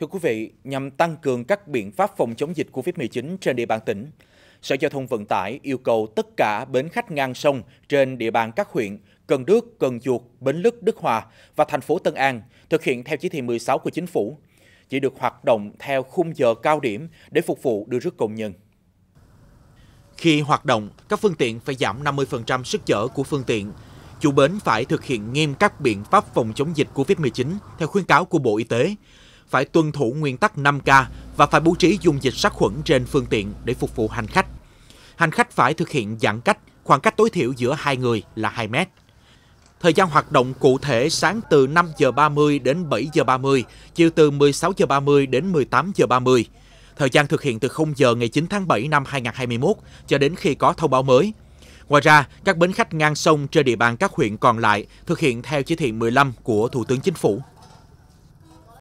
Thưa quý vị, nhằm tăng cường các biện pháp phòng chống dịch COVID-19 trên địa bàn tỉnh, Sở Giao thông Vận tải yêu cầu tất cả bến khách ngang sông trên địa bàn các huyện Cần Đức, Cần Duộc, Bến Lức, Đức Hòa và thành phố Tân An thực hiện theo chỉ thị 16 của chính phủ, chỉ được hoạt động theo khung giờ cao điểm để phục vụ đưa rước công nhân. Khi hoạt động, các phương tiện phải giảm 50% sức chở của phương tiện. Chủ bến phải thực hiện nghiêm các biện pháp phòng chống dịch COVID-19 theo khuyến cáo của Bộ Y tế, phải tuân thủ nguyên tắc 5K và phải bố trí dung dịch sát khuẩn trên phương tiện để phục vụ hành khách. Hành khách phải thực hiện giãn cách, khoảng cách tối thiểu giữa hai người là 2 mét. Thời gian hoạt động cụ thể sáng từ 5 giờ 30 đến 7 giờ 30, chiều từ 16 giờ 30 đến 18 giờ 30. Thời gian thực hiện từ 0 giờ ngày 9 tháng 7 năm 2021 cho đến khi có thông báo mới. Ngoài ra, các bến khách ngang sông trên địa bàn các huyện còn lại thực hiện theo chỉ thị 15 của Thủ tướng Chính phủ.